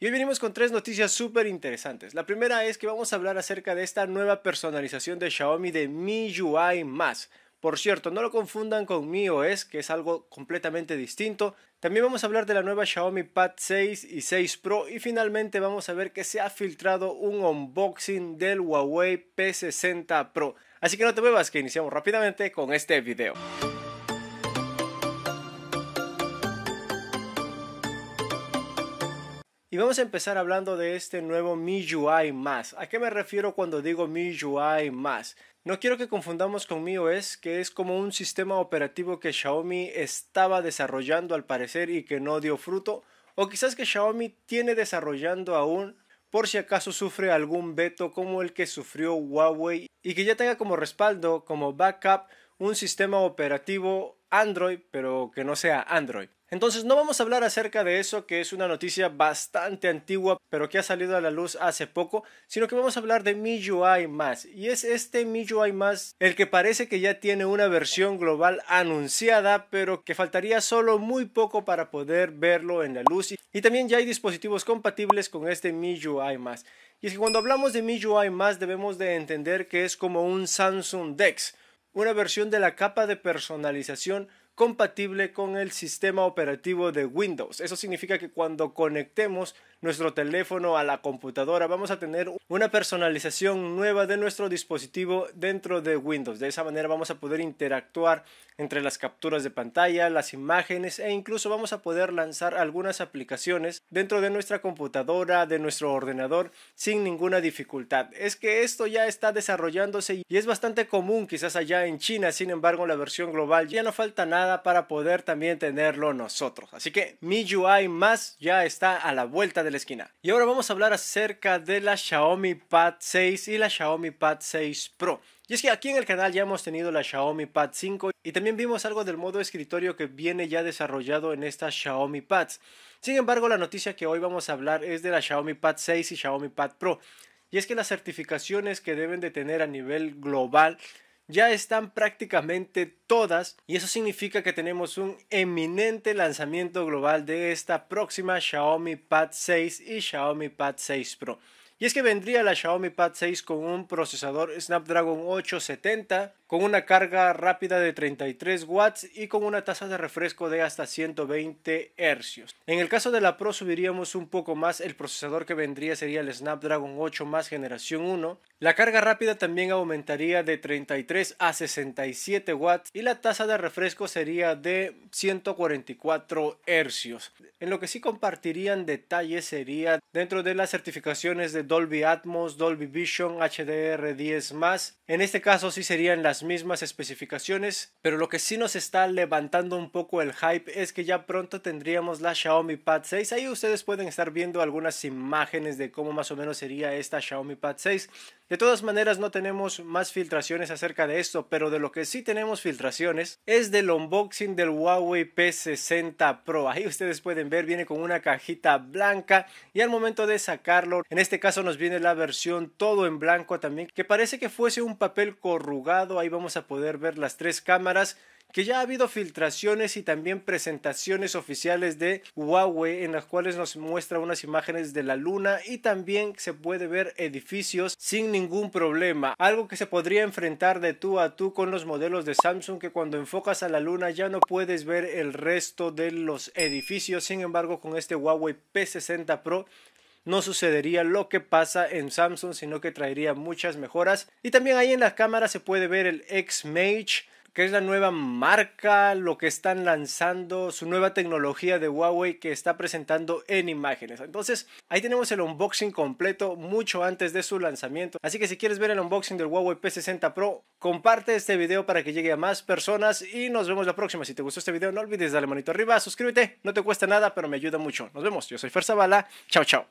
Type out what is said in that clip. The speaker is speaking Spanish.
Y hoy venimos con tres noticias súper interesantes. La primera es que vamos a hablar acerca de esta nueva personalización de Xiaomi de MIUI más. Por cierto, no lo confundan con MIOS, que es algo completamente distinto. También vamos a hablar de la nueva Xiaomi Pad 6 y 6 Pro y finalmente vamos a ver que se ha filtrado un unboxing del Huawei P60 Pro. Así que no te muevas que iniciamos rápidamente con este video. Y vamos a empezar hablando de este nuevo MIUI más. ¿A qué me refiero cuando digo MIUI más? No quiero que confundamos con MIOS, que es como un sistema operativo que Xiaomi estaba desarrollando al parecer y que no dio fruto, o quizás que Xiaomi tiene desarrollando aún por si acaso sufre algún veto como el que sufrió Huawei y que ya tenga como respaldo, como backup, un sistema operativo Android, pero que no sea Android. Entonces no vamos a hablar acerca de eso, que es una noticia bastante antigua, pero que ha salido a la luz hace poco, sino que vamos a hablar de MIUI más. Y es este MIUI más el que parece que ya tiene una versión global anunciada, pero que faltaría solo muy poco para poder verlo en la luz. Y también ya hay dispositivos compatibles con este MIUI más. Y es que cuando hablamos de MIUI más debemos de entender que es como un Samsung Dex, una versión de la capa de personalización compatible con el sistema operativo de Windows. Eso significa que cuando conectemos nuestro teléfono a la computadora vamos a tener una personalización nueva de nuestro dispositivo dentro de Windows. De esa manera vamos a poder interactuar entre las capturas de pantalla, las imágenes e incluso vamos a poder lanzar algunas aplicaciones dentro de nuestra computadora, de nuestro ordenador sin ninguna dificultad. Es que esto ya está desarrollándose y es bastante común quizás allá en China, sin embargo la versión global ya no falta nada para poder también tenerlo nosotros. Así que MIUI más ya está a la vuelta de la esquina. Y ahora vamos a hablar acerca de la Xiaomi Pad 6 y la Xiaomi Pad 6 Pro. Y es que aquí en el canal ya hemos tenido la Xiaomi Pad 5 y también vimos algo del modo escritorio que viene ya desarrollado en estas Xiaomi Pads. Sin embargo, la noticia que hoy vamos a hablar es de la Xiaomi Pad 6 y Xiaomi Pad Pro. Y es que las certificaciones que deben de tener a nivel global ya están prácticamente todas y eso significa que tenemos un eminente lanzamiento global de esta próxima Xiaomi Pad 6 y Xiaomi Pad 6 Pro. Y es que vendría la Xiaomi Pad 6 con un procesador Snapdragon 870, con una carga rápida de 33 watts y con una tasa de refresco de hasta 120 Hz. En el caso de la Pro subiríamos un poco más, el procesador que vendría sería el Snapdragon 8 más generación 1. La carga rápida también aumentaría de 33 a 67 watts y la tasa de refresco sería de 144 Hz. En lo que sí compartirían detalles sería dentro de las certificaciones de Dolby Atmos, Dolby Vision, HDR10+. En este caso sí serían las mismas especificaciones, pero lo que sí nos está levantando un poco el hype es que ya pronto tendríamos la Xiaomi Pad 6. Ahí ustedes pueden estar viendo algunas imágenes de cómo más o menos sería esta Xiaomi Pad 6. De todas maneras no tenemos más filtraciones acerca de esto, pero de lo que sí tenemos filtraciones es del unboxing del Huawei P60 Pro. Ahí ustedes pueden ver, viene con una cajita blanca y al momento de sacarlo, en este caso nos viene la versión todo en blanco también, que parece que fuese un papel corrugado, ahí vamos a poder ver las tres cámaras que ya ha habido filtraciones y también presentaciones oficiales de Huawei en las cuales nos muestra unas imágenes de la luna y también se puede ver edificios sin ningún problema, algo que se podría enfrentar de tú a tú con los modelos de Samsung que cuando enfocas a la luna ya no puedes ver el resto de los edificios, sin embargo con este Huawei P60 Pro no sucedería lo que pasa en Samsung, sino que traería muchas mejoras. Y también ahí en la cámara se puede ver el X-Mage, que es la nueva marca, lo que están lanzando, su nueva tecnología de Huawei que está presentando en imágenes. Entonces, ahí tenemos el unboxing completo mucho antes de su lanzamiento. Así que si quieres ver el unboxing del Huawei P60 Pro, comparte este video para que llegue a más personas y nos vemos la próxima. Si te gustó este video, no olvides darle manito arriba, suscríbete, no te cuesta nada, pero me ayuda mucho. Nos vemos, yo soy Fer Zavala, chao chao.